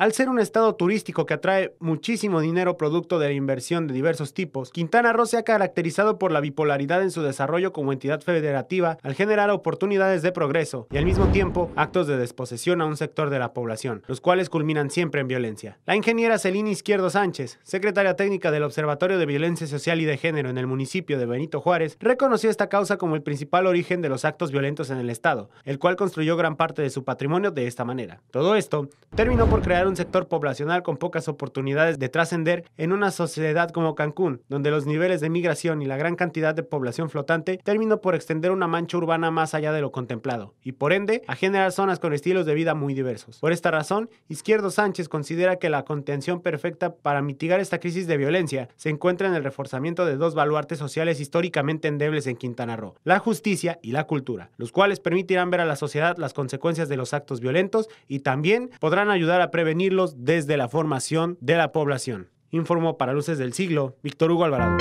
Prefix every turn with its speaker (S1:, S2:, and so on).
S1: Al ser un estado turístico que atrae muchísimo dinero producto de la inversión de diversos tipos, Quintana Roo se ha caracterizado por la bipolaridad en su desarrollo como entidad federativa al generar oportunidades de progreso y al mismo tiempo actos de desposesión a un sector de la población, los cuales culminan siempre en violencia. La ingeniera Celina Izquierdo Sánchez, secretaria técnica del Observatorio de Violencia Social y de Género en el municipio de Benito Juárez, reconoció esta causa como el principal origen de los actos violentos en el estado, el cual construyó gran parte de su patrimonio de esta manera. Todo esto terminó por crear un sector poblacional con pocas oportunidades de trascender en una sociedad como Cancún, donde los niveles de migración y la gran cantidad de población flotante terminó por extender una mancha urbana más allá de lo contemplado, y por ende a generar zonas con estilos de vida muy diversos. Por esta razón, Izquierdo Sánchez considera que la contención perfecta para mitigar esta crisis de violencia se encuentra en el reforzamiento de dos baluartes sociales históricamente endebles en Quintana Roo, la justicia y la cultura, los cuales permitirán ver a la sociedad las consecuencias de los actos violentos y también podrán ayudar a prevenir desde la formación de la población, informó para Luces del Siglo Víctor Hugo Alvarado.